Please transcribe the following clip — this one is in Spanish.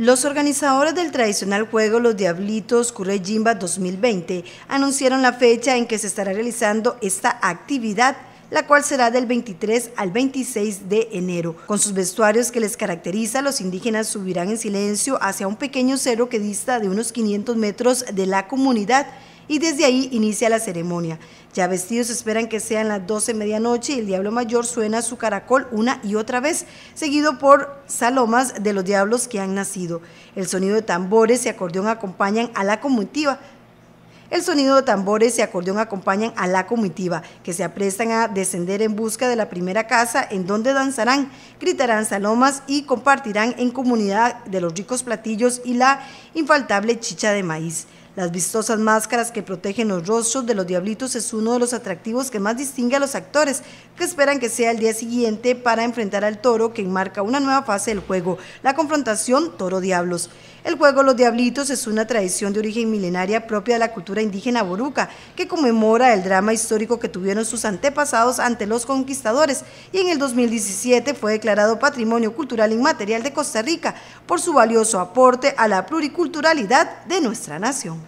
Los organizadores del tradicional juego Los Diablitos Curre Jimba 2020 anunciaron la fecha en que se estará realizando esta actividad la cual será del 23 al 26 de enero. Con sus vestuarios que les caracteriza, los indígenas subirán en silencio hacia un pequeño cerro que dista de unos 500 metros de la comunidad y desde ahí inicia la ceremonia. Ya vestidos esperan que sean las 12 medianoche y el Diablo Mayor suena su caracol una y otra vez, seguido por salomas de los diablos que han nacido. El sonido de tambores y acordeón acompañan a la comitiva. El sonido de tambores y acordeón acompañan a la comitiva, que se aprestan a descender en busca de la primera casa, en donde danzarán, gritarán salomas y compartirán en comunidad de los ricos platillos y la infaltable chicha de maíz. Las vistosas máscaras que protegen los rostros de los diablitos es uno de los atractivos que más distingue a los actores, que esperan que sea el día siguiente para enfrentar al toro que enmarca una nueva fase del juego, la confrontación toro-diablos. El juego Los Diablitos es una tradición de origen milenaria propia de la cultura indígena boruca, que conmemora el drama histórico que tuvieron sus antepasados ante los conquistadores y en el 2017 fue declarado Patrimonio Cultural Inmaterial de Costa Rica por su valioso aporte a la pluriculturalidad de nuestra nación.